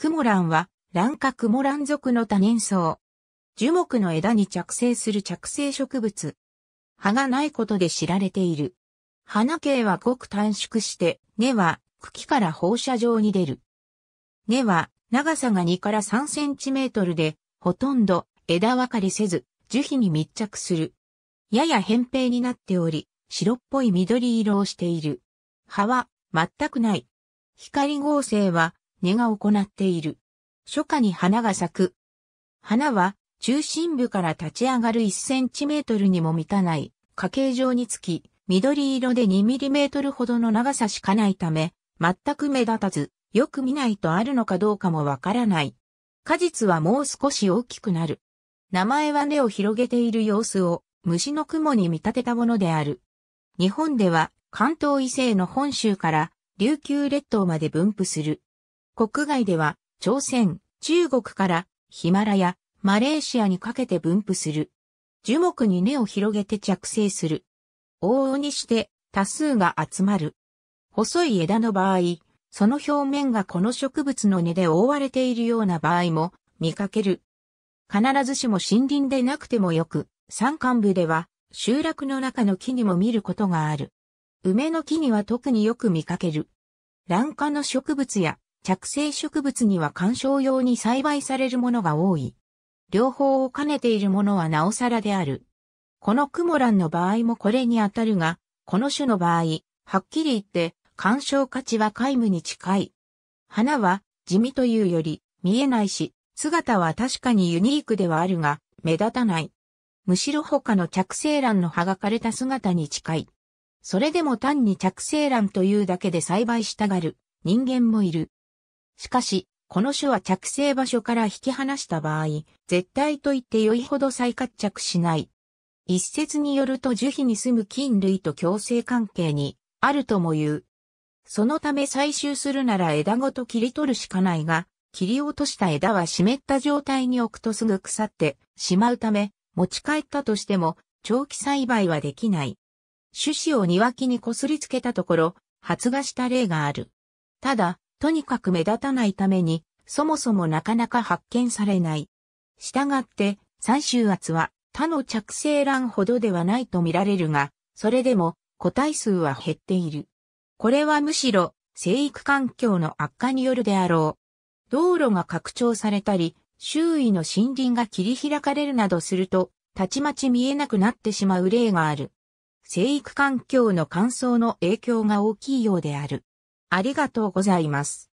クモランは、卵化クモラン属の多年草。樹木の枝に着生する着生植物。葉がないことで知られている。花茎はごく短縮して、根は茎から放射状に出る。根は長さが2から3センチメートルで、ほとんど枝分かれせず、樹皮に密着する。やや扁平になっており、白っぽい緑色をしている。葉は全くない。光合成は根が行っている。初夏に花が咲く。花は中心部から立ち上がる1センチメートルにも満たない花形状につき、緑色で2ミリメートルほどの長さしかないため、全く目立たず、よく見ないとあるのかどうかもわからない。果実はもう少し大きくなる。名前は根を広げている様子を虫の雲に見立てたものである。日本では関東以西の本州から琉球列島まで分布する。国外では、朝鮮、中国からヒマラヤ、マレーシアにかけて分布する。樹木に根を広げて着生する。往々にして多数が集まる。細い枝の場合、その表面がこの植物の根で覆われているような場合も見かける。必ずしも森林でなくてもよく、山間部では集落の中の木にも見ることがある。梅の木には特によく見かける。卵花の植物や着生植物には観賞用に栽培されるものが多い。両方を兼ねているものはなおさらである。このクモランの場合もこれに当たるが、この種の場合、はっきり言って、観賞価値は皆無に近い。花は地味というより見えないし、姿は確かにユニークではあるが、目立たない。むしろ他の着生卵の葉が枯れた姿に近い。それでも単に着生卵というだけで栽培したがる人間もいる。しかし、この種は着生場所から引き離した場合、絶対と言って良いほど再活着しない。一説によると樹皮に住む菌類と共生関係にあるとも言う。そのため採集するなら枝ごと切り取るしかないが、切り落とした枝は湿った状態に置くとすぐ腐ってしまうため、持ち帰ったとしても長期栽培はできない。種子を庭木にこすりつけたところ、発芽した例がある。ただ、とにかく目立たないために、そもそもなかなか発見されない。したがって、最終圧は他の着生卵ほどではないと見られるが、それでも個体数は減っている。これはむしろ生育環境の悪化によるであろう。道路が拡張されたり、周囲の森林が切り開かれるなどすると、たちまち見えなくなってしまう例がある。生育環境の乾燥の影響が大きいようである。ありがとうございます。